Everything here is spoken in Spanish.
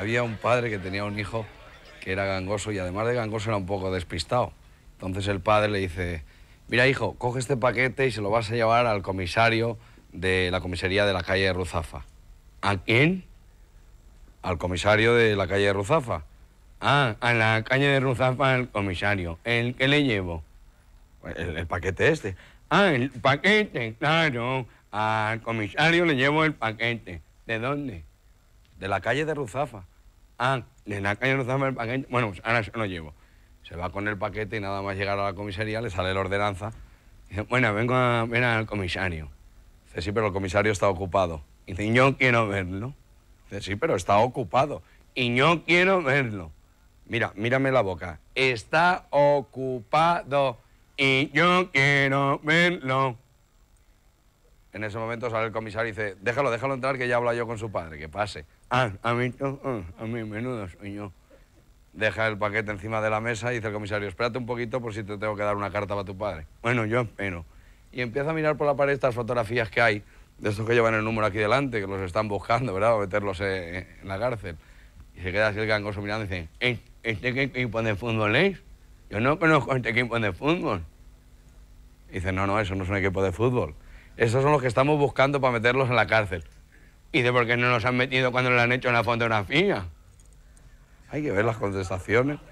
Había un padre que tenía un hijo que era gangoso y además de gangoso era un poco despistado. Entonces el padre le dice, mira hijo, coge este paquete y se lo vas a llevar al comisario de la comisaría de la calle de Ruzafa. ¿A quién? Al comisario de la calle de Ruzafa. Ah, a la calle de Ruzafa el comisario. ¿El que le llevo? Pues el paquete este. Ah, el paquete, claro. Al comisario le llevo el paquete. ¿De dónde? de la calle de Ruzafa. Ah, de la calle de Ruzafa Bueno, pues ahora no llevo. Se va con el paquete y nada más llegar a la comisaría, le sale la ordenanza. Dice, bueno, vengo a ver al comisario. Dice, sí, pero el comisario está ocupado. Dice, yo quiero verlo. Dice, sí, pero está ocupado. Y yo quiero verlo. Mira, mírame la boca. Está ocupado. Y yo quiero verlo. En ese momento sale el comisario y dice, déjalo, déjalo entrar que ya habla yo con su padre, que pase. Ah, a mí, ah, a mí menudo sueño... Deja el paquete encima de la mesa y dice el comisario, espérate un poquito por si te tengo que dar una carta para tu padre. Bueno, yo espero. Y empieza a mirar por la pared estas fotografías que hay, de estos que llevan el número aquí delante, que los están buscando, ¿verdad? a meterlos eh, en, la cárcel. Y se queda así el gangoso mirando y dice, ¿este, este qué equipo de fútbol es? Yo no conozco este equipo de fútbol. Y dice, no, no, eso no es un equipo de fútbol. Esos son los que estamos buscando para meterlos en la cárcel. ¿Y de por qué no los han metido cuando le han hecho una una fotografía? Hay que ver las contestaciones.